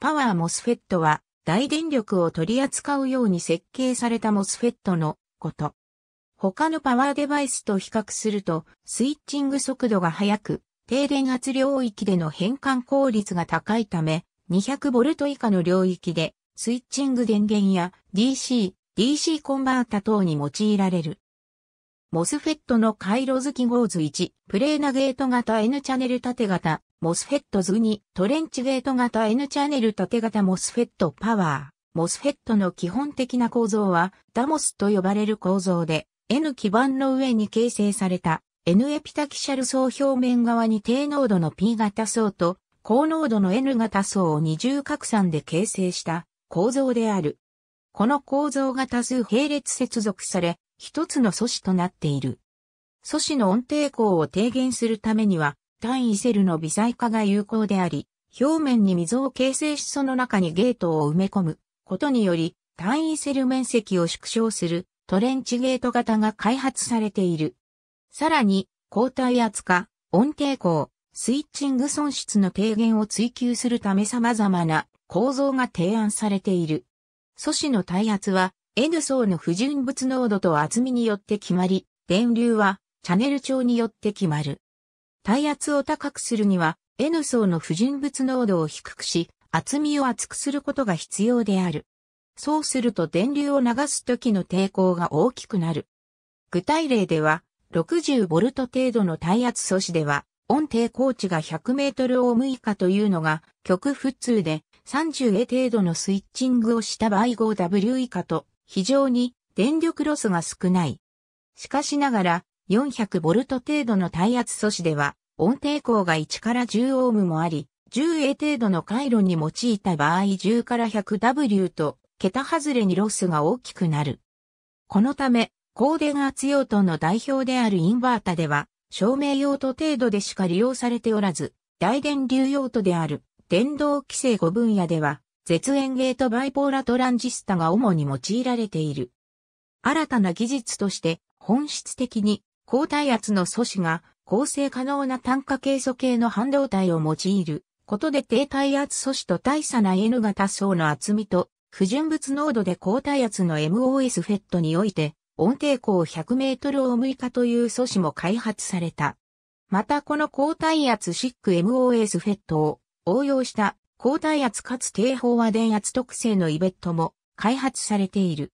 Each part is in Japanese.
パワーモスフェットは大電力を取り扱うように設計されたモスフェットのこと。他のパワーデバイスと比較すると、スイッチング速度が速く、低電圧領域での変換効率が高いため、200V 以下の領域で、スイッチング電源や DC、DC コンバータ等に用いられる。モスフェットの回路図記号図1、プレーナゲート型 N チャンネル縦型、モスフェット図2、トレンチゲート型 N チャンネル縦型モスフェットパワー。モスフェットの基本的な構造は、ダモスと呼ばれる構造で、N 基板の上に形成された、N エピタキシャル層表面側に低濃度の P 型層と、高濃度の N 型層を二重拡散で形成した構造である。この構造が多数並列接続され、一つの素子となっている。素子の音抵抗を低減するためには、単位セルの微細化が有効であり、表面に溝を形成しその中にゲートを埋め込むことにより、単位セル面積を縮小するトレンチゲート型が開発されている。さらに、抗体圧化、音抵抗、スイッチング損失の低減を追求するため様々な構造が提案されている。素子の耐圧は N 層の不純物濃度と厚みによって決まり、電流はチャネル調によって決まる。耐圧を高くするには N 層の不純物濃度を低くし、厚みを厚くすることが必要である。そうすると電流を流す時の抵抗が大きくなる。具体例では、60V 程度の耐圧素子では、温抵抗値が 100m オーム以下というのが極普通で、30A 程度のスイッチングをした場合 5W 以下と非常に電力ロスが少ない。しかしながら、400ボルト程度の耐圧素子では、音抵抗が1から10オームもあり、10A 程度の回路に用いた場合10から 100W と、桁外れにロスが大きくなる。このため、高電圧用途の代表であるインバータでは、照明用途程度でしか利用されておらず、大電流用途である電動規制5分野では、絶縁ゲートバイポーラトランジスタが主に用いられている。新たな技術として本質的に高体圧の素子が構成可能な単価系素系の半導体を用いることで低体圧素子と大差な N 型層の厚みと不純物濃度で高体圧の MOS フェットにおいて音抵抗100メートルオム以下という素子も開発された。またこの高体圧シック MOS フェットを応用した高耐圧かつ低飽和電圧特性のイベットも開発されている。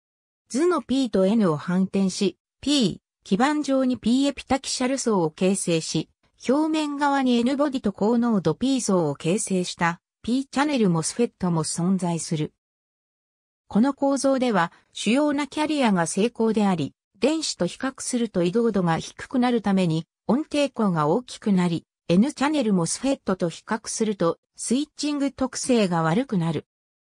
図の P と N を反転し、P、基板上に P エピタキシャル層を形成し、表面側に N ボディと高濃度 P 層を形成した P チャネルモスフェットも存在する。この構造では主要なキャリアが成功であり、電子と比較すると移動度が低くなるために音抵抗が大きくなり、N チャネルモスフェットと比較すると、スイッチング特性が悪くなる。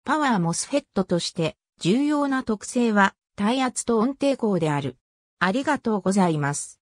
パワーモスフェットとして重要な特性は、耐圧と音抵抗である。ありがとうございます。